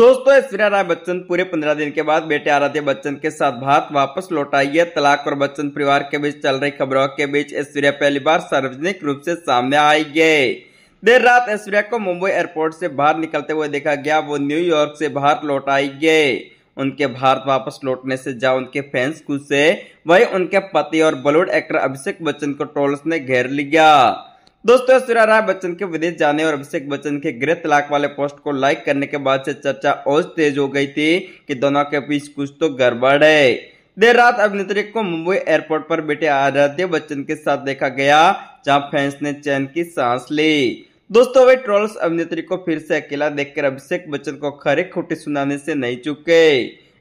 दोस्तों ऐश्वर्या राय बच्चन पूरे पंद्रह दिन के बाद बेटे आराध्य बच्चन के साथ भारत वापस लौट आई है तलाक और बच्चन परिवार के बीच चल रही खबरों के बीच ऐश्वर्या पहली बार सार्वजनिक रूप से सामने आई है देर रात ऐश्वर्या को मुंबई एयरपोर्ट से बाहर निकलते हुए देखा गया वो न्यूयॉर्क से बाहर लौट आई है उनके भारत वापस लौटने से जहाँ उनके फैंस खुश है वही उनके पति और बॉलीवुड एक्टर अभिषेक बच्चन को ट्रोल्स ने घेर लिया दोस्तों ऐश्वर्या राय बच्चन के विदेश जाने और अभिषेक बच्चन के गृह तलाक वाले पोस्ट को लाइक करने के बाद से चर्चा और तेज हो गई थी कि दोनों के बीच कुछ तो गड़बड़ है देर रात अभिनेत्री को मुंबई एयरपोर्ट पर बेटे आराध्य बच्चन के साथ देखा गया जहां फैंस ने चैन की सांस ली दोस्तों वे ट्रोल्स अभिनेत्री को फिर से अकेला देखकर अभिषेक बच्चन को खरे खोटे सुनाने से नहीं चुके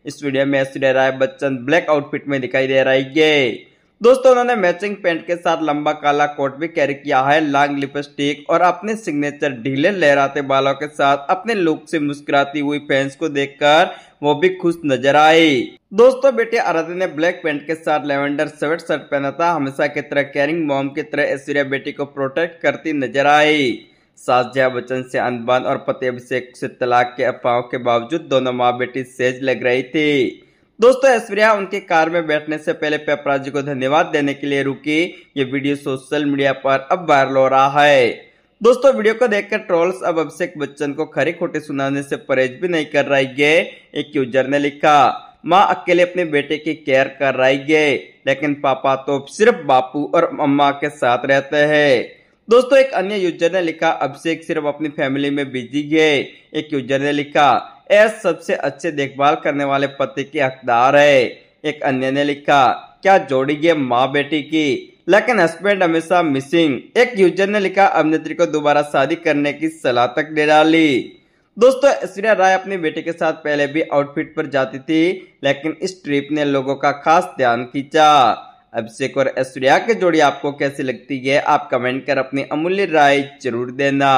इस वीडियो में ऐश्वर्या राय बच्चन ब्लैक आउटफिट में दिखाई दे रही है दोस्तों उन्होंने मैचिंग पेंट के साथ लंबा काला कोट भी कैरी किया है लॉन्ग लिपस्टिक और अपने सिग्नेचर ढीले लहराते बालों के साथ अपने लुक से मुस्कुराती हुई फैंस को देखकर वो भी खुश नजर आई दोस्तों बेटे आराध्या ने ब्लैक पेंट के साथ लेवेंडर स्वेट शर्ट पहना था हमेशा की तरह कैरिंग मॉम की तरह ऐश्वर्या बेटी को प्रोटेक्ट करती नजर आई सास जया बच्चन से अनबान और पति अभिषेक से तलाक के अफवाहों के बावजूद दोनों माँ बेटी सेज लग रही थी दोस्तों ऐश्वर्या उनके कार में बैठने से पहले पेपराजी को धन्यवाद देने के लिए रुकी ये वीडियो सोशल मीडिया पर अब वायरल हो रहा है दोस्तों वीडियो को देखकर ट्रोल्स अब अभिषेक बच्चन को खरी खोटे सुनाने से परहेज भी नहीं कर रही है एक यूजर ने लिखा माँ अकेले अपने बेटे की केयर कर रही है लेकिन पापा तो सिर्फ बापू और अम्मा के साथ रहते है दोस्तों एक अन्य यूजर ने लिखा अभिषेक सिर्फ अपनी फैमिली में बिजी है एक यूजर ने लिखा एस सबसे अच्छे देखभाल करने वाले पति की हकदार है एक अन्य ने लिखा क्या जोड़ी गए माँ बेटी की लेकिन हस्बैंड हमेशा मिसिंग एक यूजर ने लिखा अभिनेत्री को दोबारा शादी करने की सलाह तक दे डाली दोस्तों ऐश्वर्या राय अपनी बेटी के साथ पहले भी आउटफिट पर जाती थी लेकिन इस ट्रिप ने लोगों का खास ध्यान खींचा अभिषेक और ऐश्वर्या की जोड़ी आपको कैसी लगती है आप कमेंट कर अपनी अमूल्य राय जरूर देना